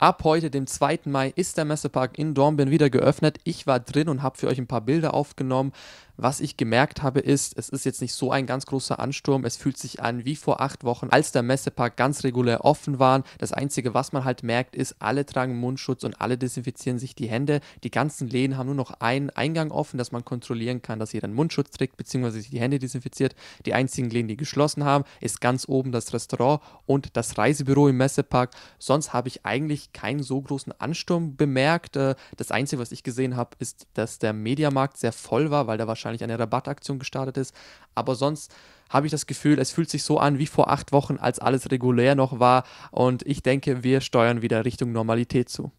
Ab heute, dem 2. Mai, ist der Messepark in Dornbirn wieder geöffnet. Ich war drin und habe für euch ein paar Bilder aufgenommen. Was ich gemerkt habe, ist, es ist jetzt nicht so ein ganz großer Ansturm. Es fühlt sich an wie vor acht Wochen, als der Messepark ganz regulär offen war. Das Einzige, was man halt merkt, ist, alle tragen Mundschutz und alle desinfizieren sich die Hände. Die ganzen Läden haben nur noch einen Eingang offen, dass man kontrollieren kann, dass jeder einen Mundschutz trägt bzw. sich die Hände desinfiziert. Die einzigen Läden, die geschlossen haben, ist ganz oben das Restaurant und das Reisebüro im Messepark. Sonst habe ich eigentlich keinen so großen Ansturm bemerkt. Äh, das Einzige, was ich gesehen habe, ist, dass der Mediamarkt sehr voll war, weil da wahrscheinlich eine Rabattaktion gestartet ist. Aber sonst habe ich das Gefühl, es fühlt sich so an wie vor acht Wochen, als alles regulär noch war. Und ich denke, wir steuern wieder Richtung Normalität zu.